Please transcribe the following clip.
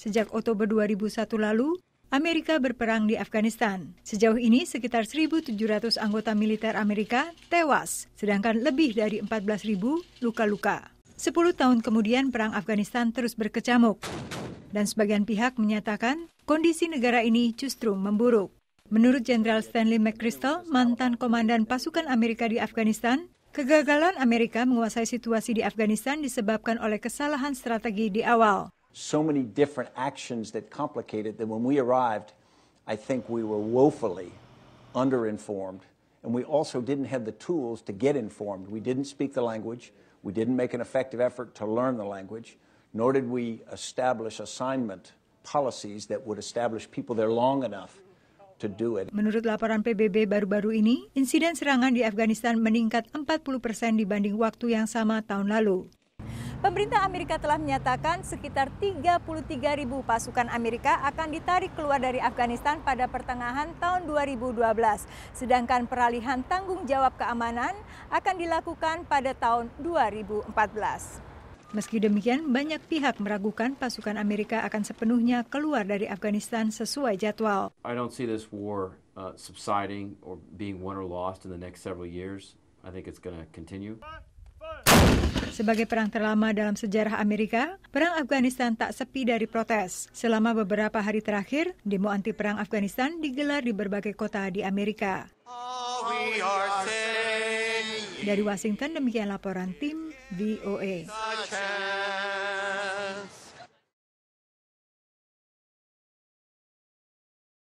Sejak Oktober 2001 lalu, Amerika berperang di Afghanistan. Sejauh ini sekitar 1.700 anggota militer Amerika tewas, sedangkan lebih dari 14.000 luka-luka. Sepuluh tahun kemudian perang Afghanistan terus berkecamuk. Dan sebagian pihak menyatakan kondisi negara ini justru memburuk. Menurut Jenderal Stanley McChrystal, mantan komandan pasukan Amerika di Afghanistan, kegagalan Amerika menguasai situasi di Afghanistan disebabkan oleh kesalahan strategi di awal. so many different actions that complicated that when we arrived, I think we were woefully underinformed. And we also didn't have the tools to get informed. We didn't speak the language. We didn't make an effective effort to learn the language, nor did we establish assignment policies that would establish people there long enough to do it. Menurut laporan PBB baru-baru ini, insiden serangan di Afghanistan meningkat 40 persen dibanding waktu yang sama tahun lalu. Pemerintah Amerika telah menyatakan sekitar 33 ribu pasukan Amerika akan ditarik keluar dari Afghanistan pada pertengahan tahun 2012. Sedangkan peralihan tanggung jawab keamanan akan dilakukan pada tahun 2014. Meski demikian, banyak pihak meragukan pasukan Amerika akan sepenuhnya keluar dari Afghanistan sesuai jadwal. I don't see this war uh, subsiding or being won or lost in the next several years. I think it's going to continue. Sebagai perang terlama dalam sejarah Amerika, perang Afghanistan tak sepi dari protes. Selama beberapa hari terakhir, demo anti perang Afghanistan digelar di berbagai kota di Amerika. Dari Washington demikian laporan tim VOA.